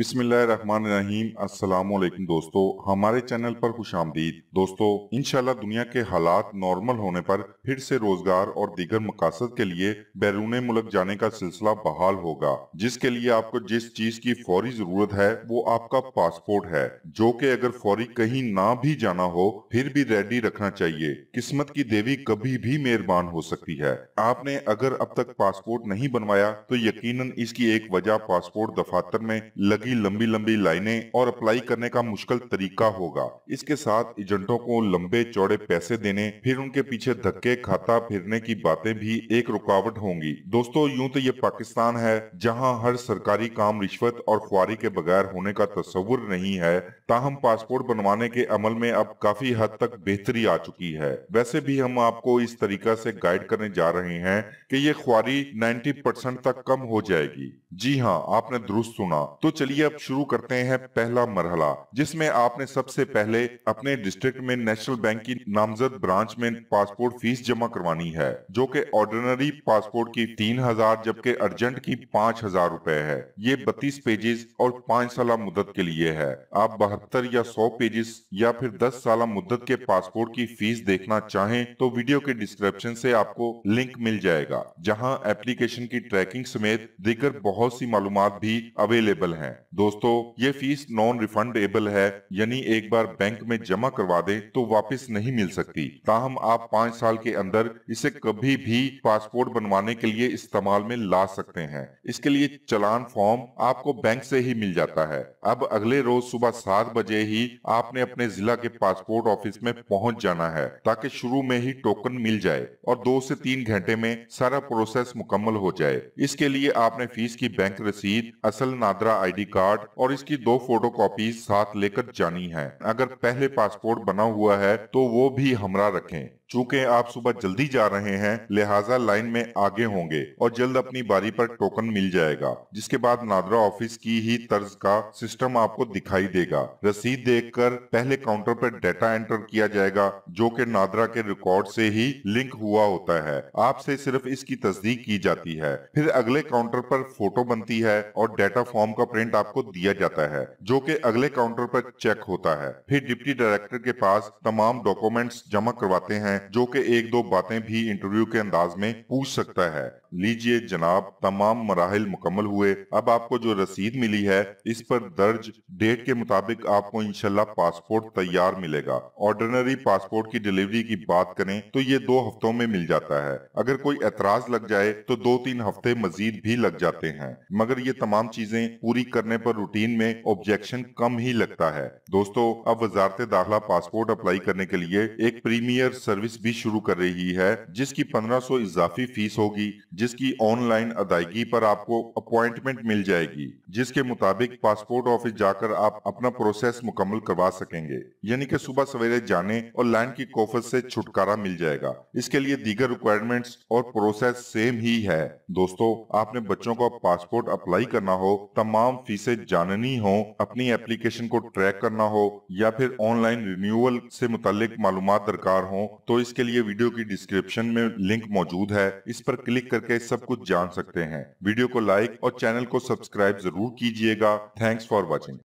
बिस्मिल्लाहिर्रहमानिर्रहीम अस्सलाम वालेकुम दोस्तों हमारे चैनल पर खुश आमदीद दोस्तों इनशाला दुनिया के हालात नॉर्मल होने पर फिर से रोजगार और दीगर मकासद के लिए बैरून मुल्क जाने का सिलसिला बहाल होगा जिसके लिए आपको जिस चीज की फौरी जरूरत है वो आपका पासपोर्ट है जो की अगर फौरी कहीं ना भी जाना हो फिर भी रेडी रखना चाहिए किस्मत की देवी कभी भी मेहरबान हो सकती है आपने अगर अब तक पासपोर्ट नहीं बनवाया तो यकीन इसकी एक वजह पासपोर्ट दफातर में लगे की लंबी लंबी लाइनें और अप्लाई करने का मुश्किल तरीका होगा इसके साथ एजेंटों को लंबे चौड़े पैसे देने फिर उनके पीछे धक्के खाता फिरने की बातें भी एक रुकावट होंगी दोस्तों यूं तो ये पाकिस्तान है जहाँ हर सरकारी काम रिश्वत और ख्वारी के बगैर होने का तस्वुर नहीं है ताहम पासपोर्ट बनवाने के अमल में अब काफी हद तक बेहतरी आ चुकी है वैसे भी हम आपको इस तरीका से गाइड करने जा रहे हैं कि ये ख्वारी 90 परसेंट तक कम हो जाएगी जी हाँ आपने दुरुस्त सुना तो चलिए चलिए अब शुरू करते हैं पहला मरहला जिसमें आपने सबसे पहले अपने डिस्ट्रिक्ट में नेशनल बैंक की नामजद ब्रांच में पासपोर्ट फीस जमा करवानी है जो कि ऑर्डिनरी पासपोर्ट की तीन हजार जबकि अर्जेंट की पाँच हजार रूपए है ये बत्तीस पेजेस और पाँच साल मुद्दत के लिए है आप बहत्तर या सौ पेजेस या फिर दस साल मुद्दत के पासपोर्ट की फीस देखना चाहें तो वीडियो के डिस्क्रिप्शन से आपको लिंक मिल जाएगा जहाँ एप्लीकेशन की ट्रैकिंग समेत दीगर बहुत सी मालूम भी अवेलेबल हैं दोस्तों ये फीस नॉन रिफंडेबल है यानी एक बार बैंक में जमा करवा दे तो वापस नहीं मिल सकती ताहम आप पाँच साल के अंदर इसे कभी भी पासपोर्ट बनवाने के लिए इस्तेमाल में ला सकते हैं इसके लिए चलान फॉर्म आपको बैंक से ही मिल जाता है अब अगले रोज सुबह सात बजे ही आपने अपने जिला के पासपोर्ट ऑफिस में पहुँच जाना है ताकि शुरू में ही टोकन मिल जाए और दो से तीन घंटे में सारा प्रोसेस मुकम्मल हो जाए इसके लिए आपने फीस की बैंक रसीद असल नादरा आई कार्ड कार्ड और इसकी दो फोटो साथ लेकर जानी है अगर पहले पासपोर्ट बना हुआ है तो वो भी हमरा रखें चूंकि आप सुबह जल्दी जा रहे हैं लिहाजा लाइन में आगे होंगे और जल्द अपनी बारी पर टोकन मिल जाएगा जिसके बाद नादरा ऑफिस की ही तर्ज का सिस्टम आपको दिखाई देगा रसीद देखकर पहले काउंटर पर डाटा एंटर किया जाएगा जो कि नादरा के रिकॉर्ड से ही लिंक हुआ होता है आपसे सिर्फ इसकी तस्दीक की जाती है फिर अगले काउंटर पर फोटो बनती है और डेटा फॉर्म का प्रिंट आपको दिया जाता है जो की अगले काउंटर पर चेक होता है फिर डिप्टी डायरेक्टर के पास तमाम डॉक्यूमेंट्स जमा करवाते हैं जो कि एक दो बातें भी इंटरव्यू के अंदाज में पूछ सकता है लीजिए जनाब तमाम मराहल मुकम्मल हुए अब आपको जो रसीद मिली है इस पर दर्ज डेट के मुताबिक आपको इनशाला पासपोर्ट तैयार मिलेगा ऑर्डिनरी पासपोर्ट की डिलीवरी की बात करें तो ये दो हफ्तों में मिल जाता है अगर कोई एतराज लग जाए तो दो तीन हफ्ते मजीद भी लग जाते हैं मगर ये तमाम चीजें पूरी करने पर रूटीन में ऑब्जेक्शन कम ही लगता है दोस्तों अब वजारत दाखिला पासपोर्ट अप्लाई करने के लिए एक प्रीमियर सर्विस भी शुरू कर रही है जिसकी पंद्रह सौ इजाफी फीस होगी जिस जिसकी ऑनलाइन अदायगी पर आपको अपॉइंटमेंट मिल जाएगी जिसके मुताबिक पासपोर्ट ऑफिस जाकर आप अपना प्रोसेस मुकम्मल करवा सकेंगे यानी कि सुबह सवेरे जाने और लैंड की कोफत से छुटकारा मिल जाएगा इसके लिए दीगर रिक्वायरमेंट्स और प्रोसेस सेम ही है दोस्तों आपने बच्चों को पासपोर्ट अप्लाई करना हो तमाम फीसें जाननी हो अपनी एप्लीकेशन को ट्रैक करना हो या फिर ऑनलाइन रिन्यूअल से मुतालिक मालूम दरकार हो तो इसके लिए वीडियो की डिस्क्रिप्शन में लिंक मौजूद है इस पर क्लिक करके करके सब कुछ जान सकते हैं वीडियो को लाइक और चैनल को सब्सक्राइब जरूर कीजिएगा थैंक्स फॉर वॉचिंग